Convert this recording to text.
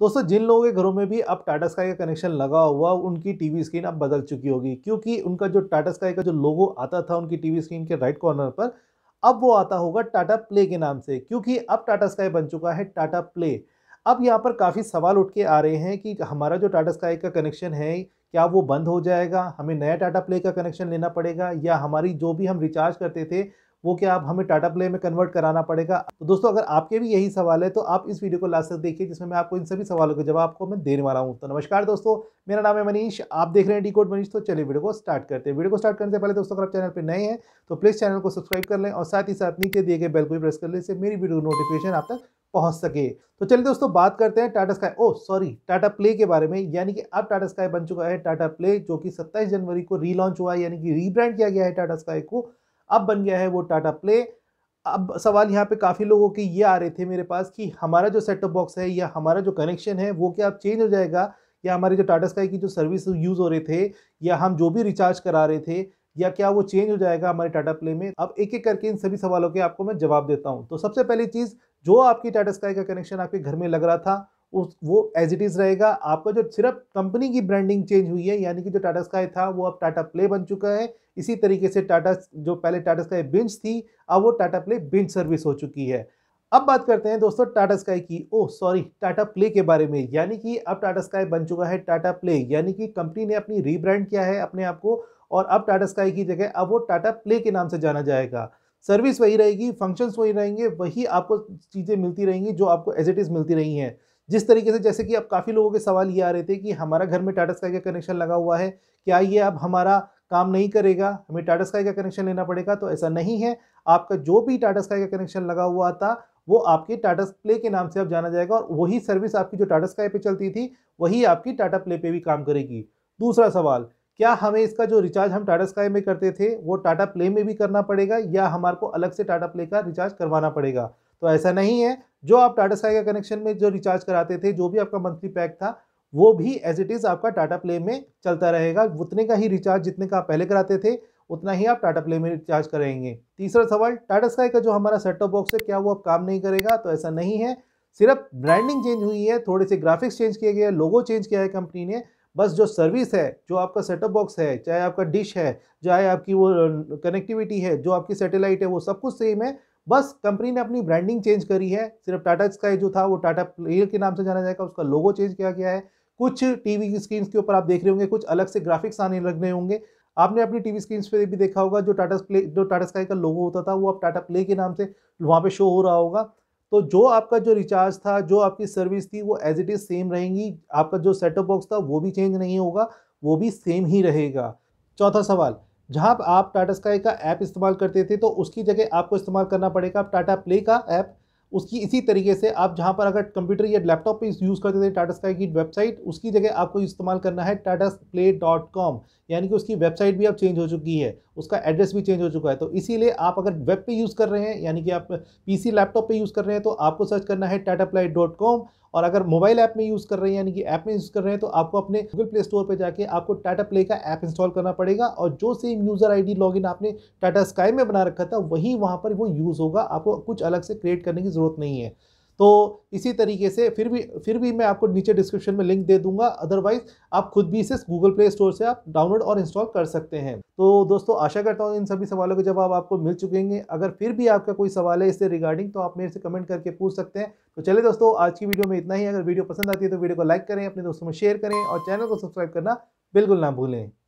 दोस्तों जिन लोगों के घरों में भी अब टाटा स्काई का कनेक्शन लगा हुआ उनकी टीवी स्क्रीन अब बदल चुकी होगी क्योंकि उनका जो टाटा स्काई का जो लोगो आता था उनकी टीवी स्क्रीन के राइट कॉर्नर पर अब वो आता होगा टाटा प्ले के नाम से क्योंकि अब टाटा स्काई बन चुका है टाटा प्ले अब यहाँ पर काफ़ी सवाल उठ के आ रहे हैं कि हमारा जो टाटा स्काई का कनेक्शन है क्या वो बंद हो जाएगा हमें नया टाटा प्ले का कनेक्शन लेना पड़ेगा या हमारी जो भी हम रिचार्ज करते थे वो क्या आप हमें टाटा प्ले में कन्वर्ट कराना पड़ेगा तो दोस्तों अगर आपके भी यही सवाल है तो आप इस वीडियो को लास्ट तक देखिए जिसमें मैं आपको इन सभी सवालों के जवाब आपको मैं देने वाला हूँ तो नमस्कार दोस्तों मेरा नाम है मनीष आप देख रहे हैं डी कोड मनीष तो चलिए वीडियो को स्टार्ट करते हैं वीडियो को स्टार्ट करने से पहले दोस्तों अगर आप चैनल पर नए हैं तो प्लीज़ चैनल को सब्सक्राइब कर लें और साथ ही साथ नीचे दिए गए बेल को भी प्रेस कर लें इससे मेरी वीडियो नोटिफिकेशन आप तक पहुंच सके तो चलिए दोस्तों बात करते हैं Tata Sky oh sorry Tata Play के बारे में यानी कि अब टाटा स्काई बन चुका है टाटा प्ले जो कि 27 जनवरी को रीलॉन्च हुआ है यानी कि रीब्रांड किया गया है टाटा स्काई को अब बन गया है वो टाटा प्ले अब सवाल यहाँ पे काफ़ी लोगों के ये आ रहे थे मेरे पास कि हमारा जो सेटअप बॉक्स है या हमारा जो कनेक्शन है वो क्या अब चेंज हो जाएगा या हमारे जो टाटा स्काई की जो सर्विस यूज़ हो रहे थे या हम जो भी रिचार्ज करा रहे थे या क्या वो चेंज हो जाएगा हमारे टाटा प्ले में अब एक एक करके इन सभी सवालों के आपको मैं जवाब देता हूँ तो सबसे पहली चीज़ जो आपकी टाटा स्काई का कनेक्शन आपके घर में लग रहा था उस वो एज इट इज़ रहेगा आपका जो सिर्फ कंपनी की ब्रांडिंग चेंज हुई है यानी कि जो टाटा स्काई था वो अब टाटा प्ले बन चुका है इसी तरीके से टाटा जो पहले टाटा स्काई बिंच थी अब वो टाटा प्ले बिंच सर्विस हो चुकी है अब बात करते हैं दोस्तों टाटा स्काई की ओ सॉरी टाटा प्ले के बारे में यानी कि अब टाटा स्काई बन चुका है टाटा प्ले यानी कि कंपनी ने अपनी रीब्रांड किया है अपने आप को और अब टाटा स्काई की जगह अब वो टाटा प्ले के नाम से जाना जाएगा सर्विस वही रहेगी फंक्शंस वही रहेंगे वही आपको चीज़ें मिलती रहेंगी जो आपको एज इट इज़ मिलती रही हैं जिस तरीके से जैसे कि अब काफ़ी लोगों के सवाल ये आ रहे थे कि हमारा घर में टाटा स्काई का कनेक्शन लगा हुआ है क्या ये अब हमारा काम नहीं करेगा हमें टाटा स्काई का कनेक्शन लेना पड़ेगा तो ऐसा नहीं है आपका जो भी टाटा स्काई का कनेक्शन लगा हुआ था वो आपके टाटा प्ले के नाम से अब जाना जाएगा और वही सर्विस आपकी जो टाटा स्काई पे चलती थी वही आपकी टाटा प्ले पे भी काम करेगी दूसरा सवाल क्या हमें इसका जो रिचार्ज हम टाटा स्काई में करते थे वो टाटा प्ले में भी करना पड़ेगा या हमारे को अलग से टाटा प्ले का रिचार्ज करवाना पड़ेगा तो ऐसा नहीं है जो आप टाटा स्काई का कनेक्शन में जो रिचार्ज कराते थे जो भी आपका मंथली पैक था वो भी एज इट इज़ आपका टाटा प्ले में चलता रहेगा उतने का ही रिचार्ज जितने का आप पहले कराते थे उतना ही आप टाटा प्ले में रिचार्ज करेंगे तीसरा सवाल टाटा स्काई का जो हमारा सेटअप बॉक्स है क्या वो अब काम नहीं करेगा तो ऐसा नहीं है सिर्फ ब्रांडिंग चेंज हुई है थोड़े से ग्राफिक्स चेंज किए गए हैं लोगो चेंज किया है कंपनी ने बस जो सर्विस है जो आपका सेटअप बॉक्स है चाहे आपका डिश है चाहे आपकी वो कनेक्टिविटी है जो आपकी सैटेलाइट है वो सब कुछ सेम है बस कंपनी ने अपनी ब्रांडिंग चेंज करी है सिर्फ टाटा स्काई जो था वो टाटा प्लेयर के नाम से जाना जाएगा उसका लोगो चेंज किया गया है कुछ टीवी स्क्रीन के ऊपर आप देख रहे होंगे कुछ अलग से ग्राफिक्स आने लग रहे होंगे आपने अपनी टीवी स्क्रीन पर भी देखा होगा जो टाटा प्ले जो टाटा स्काई का लोगो होता था वो अब टाटा प्ले के नाम से वहाँ पे शो हो रहा होगा तो जो आपका जो रिचार्ज था जो आपकी सर्विस थी वो एज इट इज़ सेम रहेंगी आपका जो सेटअप बॉक्स था वो भी चेंज नहीं होगा वो भी सेम ही रहेगा चौथा सवाल जहाँ आप टाटा स्काई का ऐप इस्तेमाल करते थे तो उसकी जगह आपको इस्तेमाल करना पड़ेगा आप टाटा प्ले का ऐप उसकी इसी तरीके से आप जहाँ पर अगर कंप्यूटर या लैपटॉप पे यूज़ करते थे टाटा स्काई की वेबसाइट उसकी जगह आपको इस्तेमाल करना है टाटा प्ले डॉट कॉम यानी कि उसकी वेबसाइट भी अब चेंज हो चुकी है उसका एड्रेस भी चेंज हो चुका है तो इसीलिए आप अगर वेब पे यूज़ कर रहे हैं यानी कि आप पीसी लैपटॉप पे यूज़ कर रहे हैं तो आपको सर्च करना है टाटा डॉट कॉम और अगर मोबाइल ऐप में यूज़ कर रहे हैं यानी कि ऐप में यूज़ कर रहे हैं तो आपको अपने गूगल प्ले स्टोर पर जाकर आपको टाटा प्ले का ऐप इंस्टॉल करना पड़ेगा और जो सेम यूज़र आई लॉगिन आपने टाटा स्काई में बना रखा था वही वहाँ पर वो यूज़ होगा आपको कुछ अलग से क्रिएट करने की ज़रूरत नहीं है तो इसी तरीके से फिर भी फिर भी मैं आपको नीचे डिस्क्रिप्शन में लिंक दे दूंगा अदरवाइज आप खुद भी इसे गूगल प्ले स्टोर से आप डाउनलोड और इंस्टॉल कर सकते हैं तो दोस्तों आशा करता हूँ इन सभी सवालों के जवाब आपको मिल चुके हैं अगर फिर भी आपका कोई सवाल है इससे रिगार्डिंग तो आप मेरे से कमेंट करके पूछ सकते हैं तो चलिए दोस्तों आज की वीडियो में इतना ही अगर वीडियो पसंद आती है तो वीडियो को लाइक करें अपने दोस्तों में शेयर करें और चैनल को सब्सक्राइब करना बिल्कुल ना भूलें